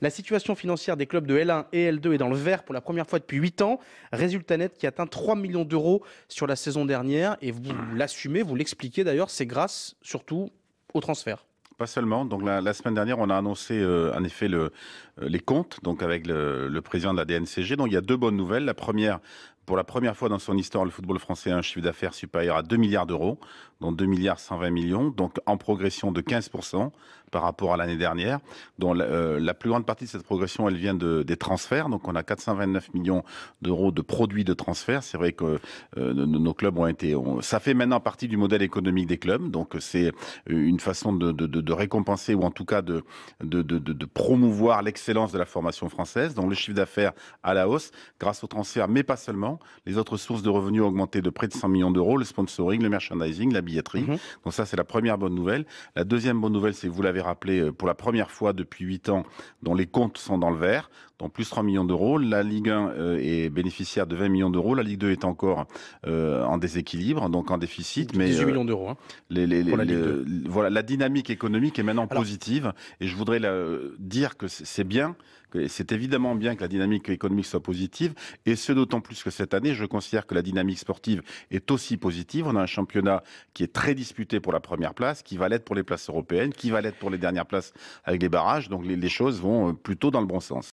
La situation financière des clubs de L1 et L2 est dans le vert pour la première fois depuis 8 ans. Résultat net qui atteint 3 millions d'euros sur la saison dernière. Et vous l'assumez, vous l'expliquez d'ailleurs, c'est grâce surtout au transfert. Pas seulement. Donc la, semaine dernière, on a annoncé euh, en effet euh, les comptes, donc avec le, le, président de la DNCG. Donc il y a deux bonnes nouvelles. La première, pour la première fois dans son histoire, le football français a un chiffre d'affaires supérieur à 2 milliards d'euros, dont 2 milliards 120 millions, donc en progression de 15% par rapport à l'année dernière, dont euh, la, plus grande partie de cette progression, elle vient des transferts. Donc on a 429 millions d'euros de produits de transfert. C'est vrai que euh, nos clubs ont été... ça fait maintenant partie du modèle économique des clubs, donc c'est une façon de, récompenser ou en tout cas de, de promouvoir l'excellence de la formation française. Donc le chiffre d'affaires à la hausse grâce aux transferts, mais pas seulement. Les autres sources de revenus ont augmenté de près de 100 millions d'euros, le sponsoring, le merchandising, la billetterie. Mhm. Donc ça, c'est la première bonne nouvelle. La deuxième bonne nouvelle, c'est, vous l'avez rappelé, euh, pour la première fois depuis 8 ans, dont les comptes sont dans le vert, donc plus 3 millions d'euros. La Ligue 1 euh, est bénéficiaire de 20 millions d'euros. La Ligue 2 est encore euh, en déséquilibre, donc en déficit. 18 mais, millions d'euros. Hein, les, la Voilà, la dynamique économique est maintenant positive. Et je voudrais dire que c'est bien c'est évidemment bien que la dynamique économique soit positive, et ce d'autant plus que cette année, je considère que la dynamique sportive est aussi positive. On a un championnat qui est très disputé pour la première place, qui va l'être pour les places européennes, qui va l'être pour les dernières places avec les barrages. Donc les, les choses vont euh, plutôt dans le bon sens.